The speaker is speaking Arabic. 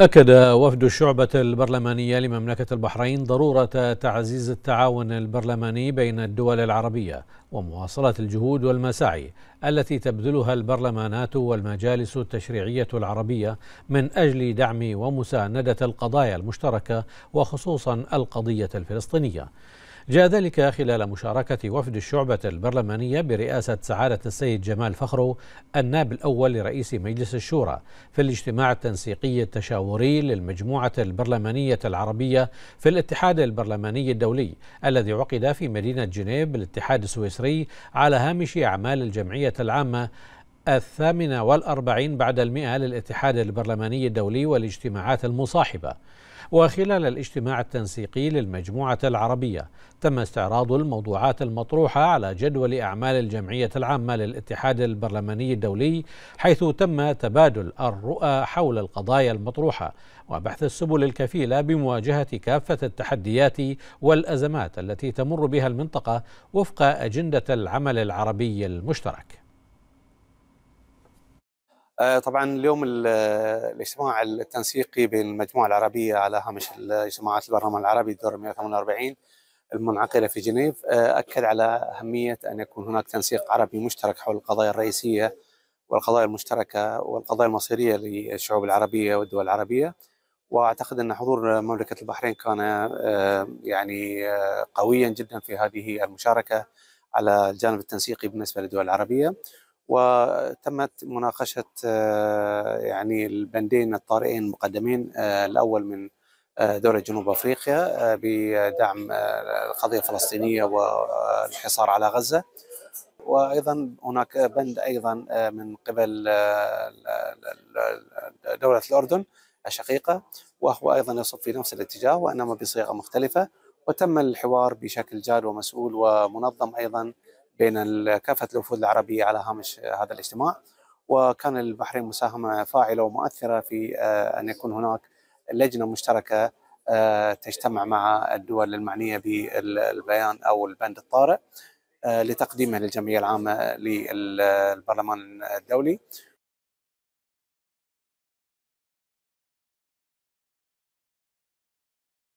أكد وفد الشعبة البرلمانية لمملكة البحرين ضرورة تعزيز التعاون البرلماني بين الدول العربية ومواصلة الجهود والمساعي التي تبذلها البرلمانات والمجالس التشريعية العربية من أجل دعم ومساندة القضايا المشتركة وخصوصا القضية الفلسطينية جاء ذلك خلال مشاركة وفد الشعبة البرلمانية برئاسة سعادة السيد جمال فخرو الناب الأول لرئيس مجلس الشورى في الاجتماع التنسيقي التشاوري للمجموعة البرلمانية العربية في الاتحاد البرلماني الدولي الذي عقد في مدينة جنيف بالاتحاد السويسري على هامش أعمال الجمعية العامة الثامنة والأربعين بعد المئة للاتحاد البرلماني الدولي والاجتماعات المصاحبة وخلال الاجتماع التنسيقي للمجموعة العربية تم استعراض الموضوعات المطروحة على جدول أعمال الجمعية العامة للاتحاد البرلماني الدولي حيث تم تبادل الرؤى حول القضايا المطروحة وبحث السبل الكفيلة بمواجهة كافة التحديات والأزمات التي تمر بها المنطقة وفق أجندة العمل العربي المشترك آه، طبعا اليوم الاجتماع التنسيقي بين المجموعه العربيه على هامش اجتماعات البرلمان العربي الدور 148 المنعقده في جنيف آه، اكد على اهميه ان يكون هناك تنسيق عربي مشترك حول القضايا الرئيسيه والقضايا المشتركه والقضايا المصيريه للشعوب العربيه والدول العربيه واعتقد ان حضور مملكه البحرين كان آه، يعني قويا جدا في هذه المشاركه على الجانب التنسيقي بالنسبه للدول العربيه وتمت مناقشه آه، يعني البندين الطارئين المقدمين آه، الاول من آه، دولة جنوب افريقيا بدعم القضيه الفلسطينيه والحصار على غزه وايضا هناك بند ايضا من قبل دوله الاردن الشقيقه وهو ايضا يصب في نفس الاتجاه وانما بصيغه مختلفه وتم الحوار بشكل جاد ومسؤول ومنظم ايضا بين كافة الوفود العربية على هامش هذا الاجتماع وكان البحرين مساهمة فاعلة ومؤثرة في آه، أن يكون هناك لجنة مشتركة آه، تجتمع مع الدول المعنية بالبيان أو البند الطارئ آه، لتقديمه للجمعية العامة للبرلمان الدولي